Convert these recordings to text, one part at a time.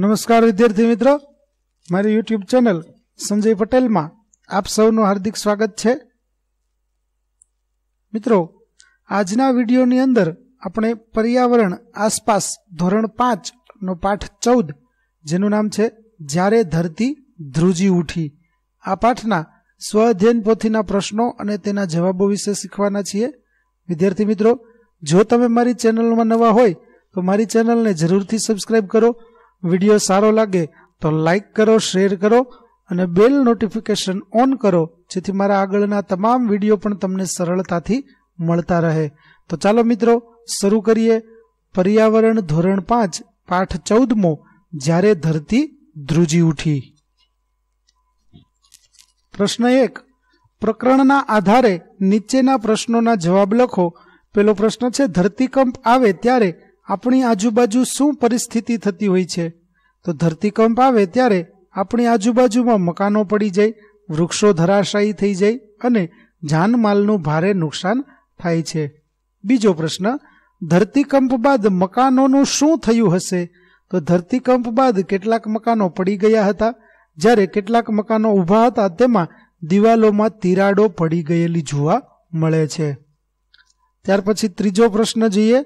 નમસ્કાર વિદ્યાર્થી મિત્રો મારી યુટ્યુબ ચેનલ સંજય પટેલમાં આપ સૌનું હાર્દિક સ્વાગત છે મિત્રો આજના વિડીયોની અંદર આપણે પર્યાવરણ આસપાસ ધોરણ પાંચનો પાઠ ચૌદ જેનું નામ છે જ્યારે ધરતી ધ્રુજી ઉઠી આ પાઠના સ્વઅધ્યયન પોથીના પ્રશ્નો અને તેના જવાબો વિશે શીખવાના છીએ વિદ્યાર્થી મિત્રો જો તમે મારી ચેનલમાં નવા હોય તો મારી ચેનલને જરૂરથી સબસ્ક્રાઈબ કરો વિડીયો સારો લાગે તો લાઇક કરો શેર કરો અને બેલ નોટિફિકેશન ઓન કરો જેથી મારા આગળના તમામ વિડીયો પણ તમને સરળતાથી મળતા રહે તો ચાલો મિત્રો શરૂ કરીએ પર્યાવરણ ધોરણ પાંચ પાઠ ચૌદમો જ્યારે ધરતી ધ્રુજી ઉઠી પ્રશ્ન એક પ્રકરણના આધારે નીચેના પ્રશ્નોના જવાબ લખો પેલો પ્રશ્ન છે ધરતીકંપ આવે ત્યારે આપણી આજુબાજુ શું પરિસ્થિતિ થતી હોય છે તો ધરતીકંપ આવે ત્યારે આપણી આજુબાજુમાં મકાનો પડી જાય વૃક્ષો ધરાશાયી થઈ જાય અને જાનમાલનું ભારે નુકસાન થાય છે બીજો પ્રશ્ન ધરતીકંપ બાદ મકાનોનું શું થયું હશે તો ધરતીકંપ બાદ કેટલાક મકાનો પડી ગયા હતા જ્યારે કેટલાક મકાનો ઊભા હતા તેમાં દિવાલોમાં તિરાડો પડી ગયેલી જોવા મળે છે ત્યાર પછી ત્રીજો પ્રશ્ન જોઈએ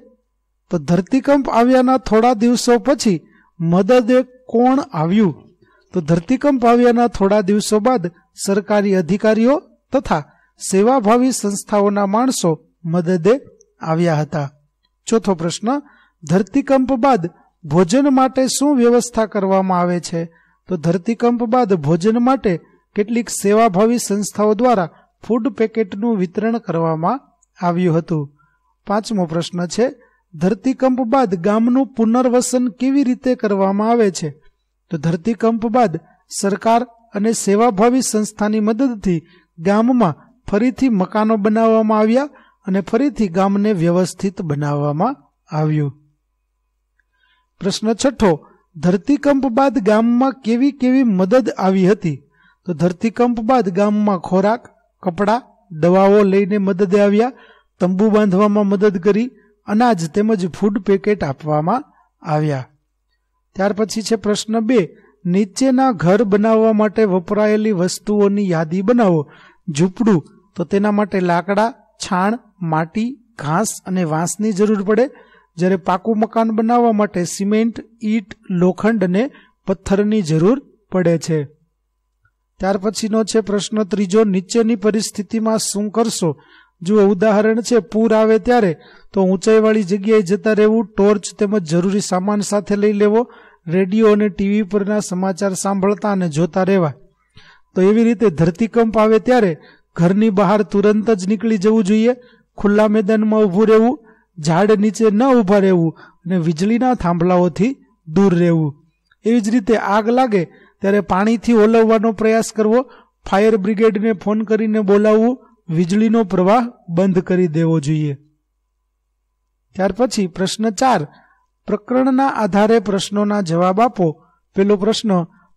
તો ધરતીકંપ આવ્યાના થોડા દિવસો પછી મદદે કોણ આવ્યું તો ધરતીકંપ આવ્યાના થોડા દિવસો બાદ સરકારી અધિકારીઓ તથા સેવાભાવી સંસ્થાઓના માણસો મદદે આવ્યા હતા ચોથો પ્રશ્ન ધરતીકંપ બાદ ભોજન માટે શું વ્યવસ્થા કરવામાં આવે છે તો ધરતીકંપ બાદ ભોજન માટે કેટલીક સેવાભાવી સંસ્થાઓ દ્વારા ફૂડ પેકેટનું વિતરણ કરવામાં આવ્યું હતું પાંચમો પ્રશ્ન છે ધરતીકંપ બાદ ગામનું પુનર્વસન કેવી રીતે કરવામાં આવે છે તો ધરતીકંપ બાદ સરકાર અને સેવાભાવી સંસ્થાની મદદથી ગામમાં ફરીથી મકાનો બનાવવામાં આવ્યા અને ફરીથી ગામને વ્યવસ્થિત બનાવવામાં આવ્યું પ્રશ્ન છઠ્ઠો ધરતીકંપ બાદ ગામમાં કેવી કેવી મદદ આવી હતી તો ધરતીકંપ બાદ ગામમાં ખોરાક કપડાં દવાઓ લઈને મદદે આવ્યા તંબુ બાંધવામાં મદદ કરી અનાજ તેમજ ફૂડ પેકેટ આપવામાં આવ્યા ત્યાર પછી છે પ્રશ્ન બે નીચેના ઘર બનાવવા માટે વપરાયેલી વસ્તુઓની યાદી બનાવો ઝૂંપડું તો તેના માટે લાકડા છાણ માટી ઘાસ અને વાંસની જરૂર પડે જ્યારે પાકું મકાન બનાવવા માટે સિમેન્ટ ઈટ લોખંડ અને પથ્થરની જરૂર પડે છે ત્યાર પછીનો છે પ્રશ્ન ત્રીજો નીચેની પરિસ્થિતિમાં શું કરશો જુઓ ઉદાહરણ છે પૂર આવે ત્યારે તો ઊંચાઈવાળી જગ્યાએ જતા રહેવું ટોર્ચ તેમજ જરૂરી સામાન સાથે લઈ લેવો રેડિયો અને ટીવી પરના સમાચાર સાંભળતા અને જોતા રહેવા તો એવી રીતે ધરતીકંપ આવે ત્યારે ઘરની બહાર તુરંત જ નીકળી જવું જોઈએ ખુલ્લા મેદાનમાં ઊભું રહેવું ઝાડ નીચે ન ઊભા રહેવું અને વીજળીના થાંભલાઓથી દૂર રહેવું એવી જ રીતે આગ લાગે ત્યારે પાણીથી ઓલવવાનો પ્રયાસ કરવો ફાયર બ્રિગેડને ફોન કરીને બોલાવવું વીજળીનો પ્રવાહ બંધ કરી દેવો જોઈએ ત્યાર પછી પ્રશ્ન ચાર પ્રકરણના આધારે પ્રશ્નોના જવાબ આપો પેલો પ્રશ્ન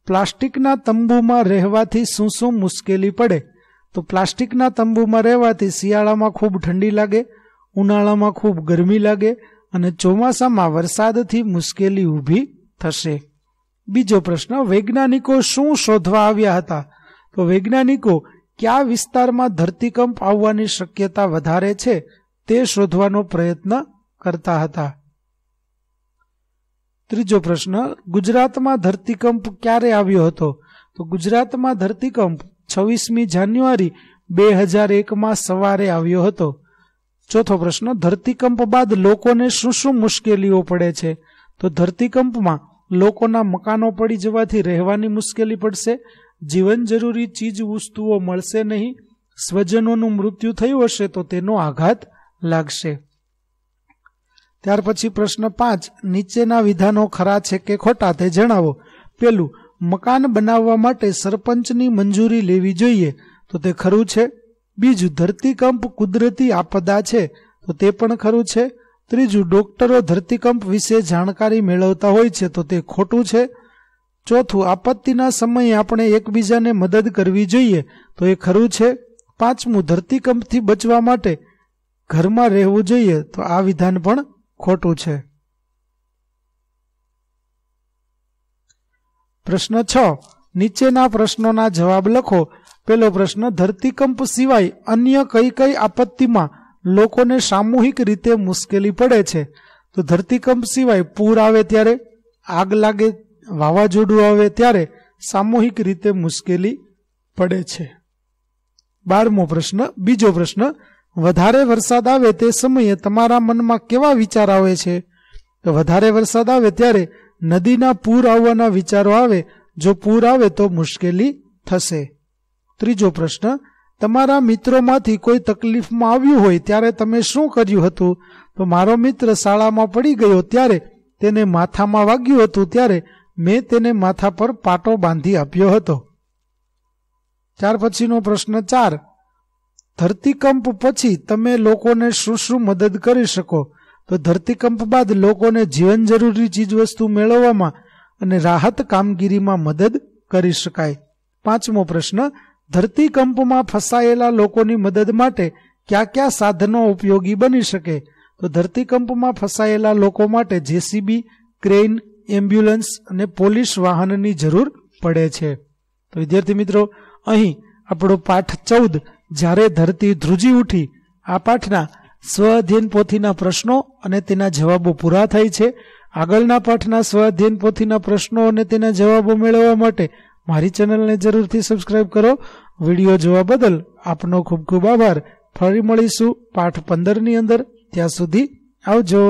પ્લાસ્ટિકના તંબુમાં રહેવાથી શું શું મુશ્કેલી પડે તો પ્લાસ્ટિકના તંબુમાં રહેવાથી શિયાળામાં ખૂબ ઠંડી લાગે ઉનાળામાં ખૂબ ગરમી લાગે અને ચોમાસામાં વરસાદથી મુશ્કેલી ઊભી થશે બીજો પ્રશ્ન વૈજ્ઞાનિકો શું શોધવા આવ્યા હતા તો વૈજ્ઞાનિકો કયા વિસ્તારમાં ધરતીકંપ આવવાની શક્યતા વધારે છે તે શોધવાનો પ્રયત્ન કરતા હતા ત્રીજો પ્રશ્ન ગુજરાતમાં ધરતીકંપ ક્યારે આવ્યો હતો તો ગુજરાતમાં ધરતીકંપ છવ્વીસમી જાન્યુઆરી બે હજાર એકમાં સવારે આવ્યો હતો ચોથો પ્રશ્ન ધરતીકંપ બાદ લોકોને શું શું મુશ્કેલીઓ પડે છે તો ધરતીકંપમાં લોકોના મકાનો પડી જવાથી રહેવાની મુશ્કેલી પડશે જીવન જરૂરી ચીજ વસ્તુઓ મળશે નહીં સ્વજનોનું મૃત્યુ થયું હશે તો તેનો આઘાત લાગશે ત્યાર પછી પ્રશ્ન પાંચ નીચેના વિધાનો ખરા છે કે ખોટા તે જણાવો પેલું મકાન બનાવવા માટે સરપંચની મંજૂરી લેવી જોઈએ તો તે ખરું છે બીજું ધરતીકંપ કુદરતી આપદા છે તો તે પણ ખરું છે ત્રીજું ડોક્ટરો ધરતીકંપ વિશે જાણકારી મેળવતા હોય છે તો તે ખોટું છે ચોથું આપત્તિના સમયે આપણે એકબીજાને મદદ કરવી જોઈએ તો એ ખરું છે પાંચમું ધરતીકંપથી બચવા માટે ઘરમાં રહેવું જોઈએ તો આ વિધાન પણ ખોટું છે પ્રશ્ન છ નીચેના પ્રશ્નોના જવાબ લખો પેલો પ્રશ્ન ધરતીકંપ સિવાય અન્ય કઈ કઈ આપત્તિમાં લોકોને સામૂહિક રીતે મુશ્કેલી પડે છે તો ધરતીકંપ સિવાય પૂર આવે ત્યારે આગ લાગે વાવાઝોડું આવે ત્યારે સામૂહિક રીતે મુશ્કેલી પડે છે બારમો પ્રશ્ન બીજો પ્રશ્ન વધારે વરસાદ આવે તે સમયે તમારા મનમાં કેવા વિચાર આવે છે વધારે વરસાદ આવે ત્યારે નદીના પૂર આવવાના વિચારો આવે જો પૂર આવે તો મુશ્કેલી થશે ત્રીજો પ્રશ્ન તમારા મિત્રોમાંથી કોઈ તકલીફમાં આવ્યું હોય ત્યારે તમે શું કર્યું હતું તો મારો મિત્ર શાળામાં પડી ગયો ત્યારે તેને માથામાં વાગ્યું હતું ત્યારે મેં તેને માથા પર પાટો બાંધી આપ્યો હતો ત્યાર પછીનો પ્રશ્ન ચાર ધરતીકંપ પછી તમે લોકોને શું શું મદદ કરી શકો તો ધરતીકંપ બાદ લોકોને જીવન જરૂરી ચીજવસ્તુ મેળવવામાં અને રાહત કામગીરીમાં મદદ કરી શકાય પાંચમો પ્રશ્ન ધરતીકંપમાં ફસાયેલા લોકોની મદદ માટે કયા કયા સાધનો ઉપયોગી બની શકે તો ધરતીકંપમાં ફસાયેલા લોકો માટે જેસીબી ક્રેન એમ્બ્યુલન્સ અને પોલીસ વાહનની જરૂર પડે છે તો વિદ્યાર્થી મિત્રો અહીં આપણો પાઠ ચૌદ જ્યારે ધરતી ધ્રુજી ઉઠી આ પાઠના સ્વઅધ્યયન પોથીના પ્રશ્નો અને તેના જવાબો પૂરા થાય છે આગળના પાઠના સ્વઅધ્યયન પોથીના પ્રશ્નો અને તેના જવાબો મેળવવા માટે મારી ચેનલને જરૂરથી સબસ્ક્રાઇબ કરો વિડીયો જોવા બદલ આપનો ખૂબ ખૂબ આભાર ફરી મળીશું પાઠ પંદરની અંદર ત્યાં સુધી આવજો